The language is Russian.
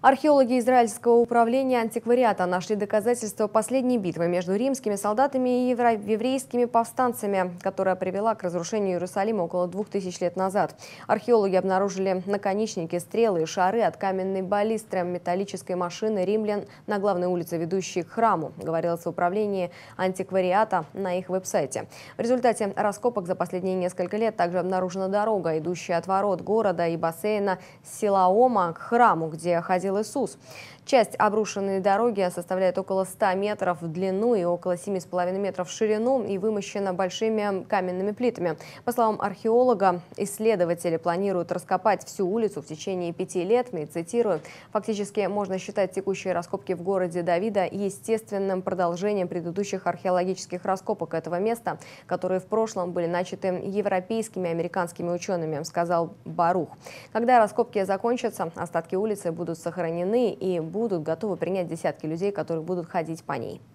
Археологи Израильского управления антиквариата нашли доказательства последней битвы между римскими солдатами и еврейскими повстанцами, которая привела к разрушению Иерусалима около 2000 лет назад. Археологи обнаружили наконечники, стрелы и шары от каменной баллистры металлической машины римлян на главной улице, ведущей к храму, говорилось в управлении антиквариата на их веб-сайте. В результате раскопок за последние несколько лет также обнаружена дорога, идущая от ворот города и бассейна Силаома к храму, где ходил отразил Иисус. Часть обрушенной дороги составляет около 100 метров в длину и около 7,5 метров в ширину и вымощена большими каменными плитами. По словам археолога, исследователи планируют раскопать всю улицу в течение пяти лет. И, цитирую, фактически можно считать текущие раскопки в городе Давида естественным продолжением предыдущих археологических раскопок этого места, которые в прошлом были начаты европейскими и американскими учеными, сказал Барух. Когда раскопки закончатся, остатки улицы будут сохранены захоронены и будут готовы принять десятки людей, которые будут ходить по ней.